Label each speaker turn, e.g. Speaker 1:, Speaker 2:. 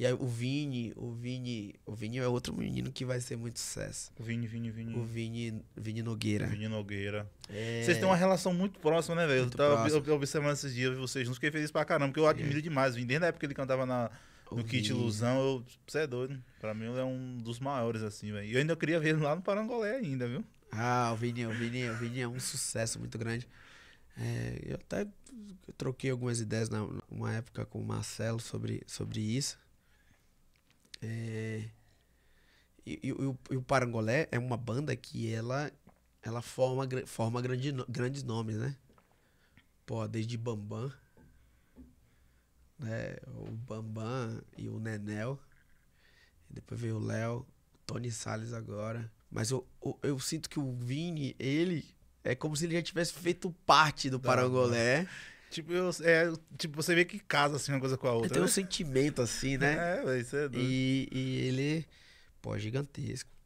Speaker 1: E aí o Vini, o Vini, o Vini é outro menino que vai ser muito sucesso. O Vini, Vini, Vini.
Speaker 2: O Vini, Vini Nogueira. Vini Nogueira. É... Vocês têm uma relação muito próxima, né, velho? Eu tava próximo. observando esses dias vocês juntos, fiquei feliz pra caramba, porque eu admiro é. demais o Vini. Desde a época que ele cantava na, no Kit Ilusão, eu, você é doido. Né? Pra mim ele é um dos maiores, assim, velho. E eu ainda queria ver ele lá no Parangolé ainda, viu?
Speaker 1: Ah, o Vini, o Vini, o Vini é um sucesso muito grande. É, eu até troquei algumas ideias na época com o Marcelo sobre, sobre isso. É... E, e, e, o, o Parangolé é uma banda que ela, ela forma, forma grande, grandes nomes, né? Pô, desde Bambam, né? O Bambam e o Nenel. Depois veio o Léo, Tony Salles agora. Mas eu, eu, eu, sinto que o Vini, ele, é como se ele já tivesse feito parte do Parangolé.
Speaker 2: Não, não. Tipo, eu, é, tipo, você vê que casa assim uma coisa com a outra. Tem né? um
Speaker 1: sentimento assim, né? É, isso é doido. E, e ele, pô, é gigantesco.